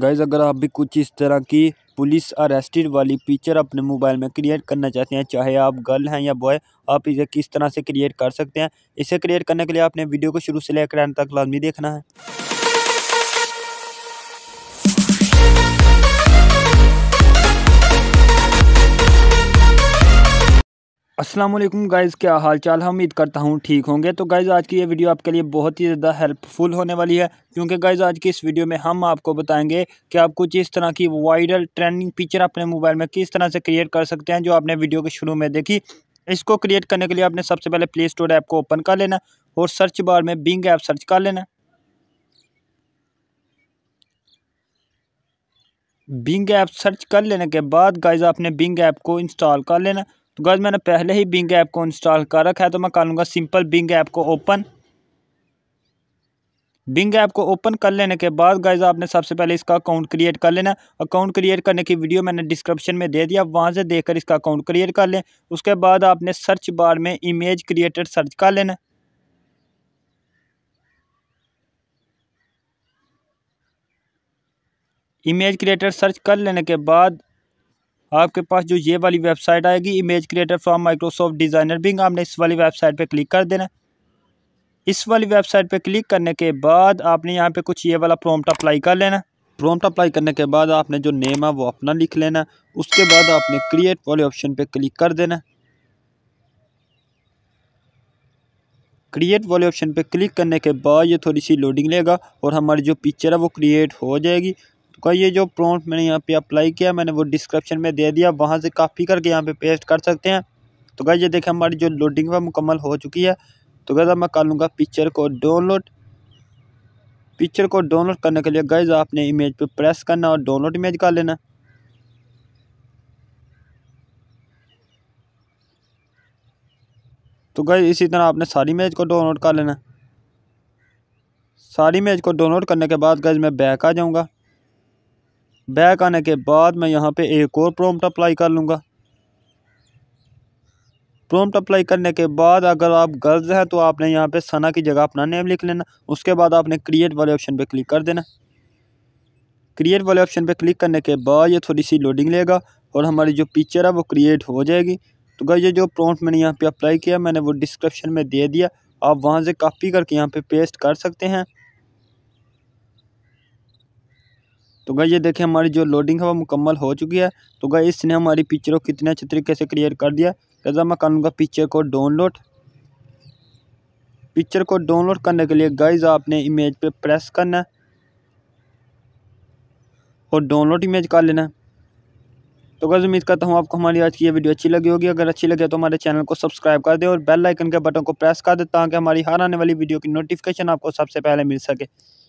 guys अगर आप भी कुछ इस तरह की पुलिस अरेस्टेड वाली पिक्चर अपने मोबाइल में क्रिएट करना चाहते हैं चाहे आप गर्ल हैं या बॉय आप इसे किस तरह से क्रिएट कर सकते हैं इसे क्रिएट करने के लिए आपने वीडियो को शुरू से लेकर एंड तक लाजमी देखना है असलम गाइज़ क्या हाल चाल है उम्मीद करता हूँ ठीक होंगे तो गाइज़ आज की ये वीडियो आपके लिए बहुत ही ज़्यादा हेल्पफुल होने वाली है क्योंकि गाइज़ आज की इस वीडियो में हम आपको बताएंगे कि आप कुछ इस तरह की वायरल ट्रेंडिंग पिक्चर अपने मोबाइल में किस तरह से क्रिएट कर सकते हैं जो आपने वीडियो के शुरू में देखी इसको क्रिएट करने के लिए आपने सबसे पहले प्ले स्टोर ऐप को ओपन कर लेना और सर्च बार में बिंग ऐप सर्च कर लेना बिंग ऐप सर्च कर लेने के बाद गाइज आपने बिंग ऐप को इंस्टॉल कर लेना तो गैस मैंने पहले ही बिंग ऐप को इंस्टॉल कर रखा है तो मैं कर लूँगा सिंपल बिंग ऐप को ओपन बिंग ऐप को ओपन कर लेने के बाद गाइज आपने सबसे पहले इसका अकाउंट क्रिएट कर लेना अकाउंट क्रिएट करने की वीडियो मैंने डिस्क्रिप्शन में दे दिया वहाँ से देखकर इसका अकाउंट क्रिएट कर लें उसके बाद आपने सर्च बार में इमेज क्रिएटर सर्च कर लेना इमेज क्रिएटर सर्च कर लेने के बाद आपके पास जो ये वाली वेबसाइट आएगी image creator from Microsoft designer Bing आपने इस वाली वेबसाइट पर क्लिक कर देना इस वाली वेबसाइट पर क्लिक करने के बाद आपने यहाँ पे कुछ ये वाला प्रोम्ट अप्लाई कर लेना प्रॉम्प्ट अप्लाई करने के बाद आपने जो नेम है वो अपना लिख लेना उसके बाद आपने क्रिएट वाले ऑप्शन पर क्लिक कर देना क्रिएट वाले ऑप्शन पे क्लिक करने के बाद ये थोड़ी सी लोडिंग लेगा और हमारी जो पिक्चर है वो क्रिएट हो जाएगी का ये जो प्रॉम्प्ट मैंने यहाँ पे अप्लाई किया मैंने वो डिस्क्रिप्शन में दे दिया वहाँ से कॉपी करके यहाँ पे पेस्ट कर सकते हैं तो क्या ये देखें हमारी जो लोडिंग है मुकम्मल हो चुकी है तो गैज़ मैं कर लूँगा पिक्चर को डाउनलोड पिक्चर को डाउनलोड करने के लिए गैज़ आपने इमेज पर प्रेस करना और डाउनलोड इमेज कर लेना तो गई इसी तरह आपने सारी इमेज को डाउनलोड कर लेना सारी इमेज को डाउनलोड करने के बाद गज़ मैं बैक आ जाऊँगा बैक आने के बाद मैं यहाँ पे एक और प्रॉम्प्ट अप्लाई कर लूँगा प्रॉम्प्ट अप्लाई करने के बाद अगर आप गर्ल्स हैं तो आपने यहाँ पे सना की जगह अपना नेम लिख लेना उसके बाद आपने क्रिएट वाले ऑप्शन पे क्लिक कर देना क्रिएट वाले ऑप्शन पे क्लिक करने के बाद ये थोड़ी सी लोडिंग लेगा और हमारी जो पिक्चर है वो क्रिएट हो जाएगी तो गई ये जो प्रॉम्प्ट मैंने यहाँ पर अप्लाई किया मैंने वो डिस्क्रिप्शन में दे दिया आप वहाँ से कॉपी करके यहाँ पे पेस्ट कर सकते हैं तो गई ये देखें हमारी जो लोडिंग है वो मुकम्मल हो चुकी है तो गई इसने हमारी पिक्चर को कितने अच्छे तरीके से क्लियर कर दिया कैसा मैं करूँगा पिक्चर को डाउनलोड पिक्चर को डाउनलोड करने के लिए गाइज आपने इमेज पे प्रेस करना है और डाउनलोड इमेज कर लेना है तो गज़ उम्मीद करता हूँ आपको हमारी आज की ये वीडियो अच्छी लगी होगी अगर अच्छी लगे तो हमारे चैनल को सब्सक्राइब कर दें और बेल आइकन के बटन को प्रेस कर दें ताकि हमारी हर आने वाली वीडियो की नोटिफिकेशन आपको सबसे पहले मिल सके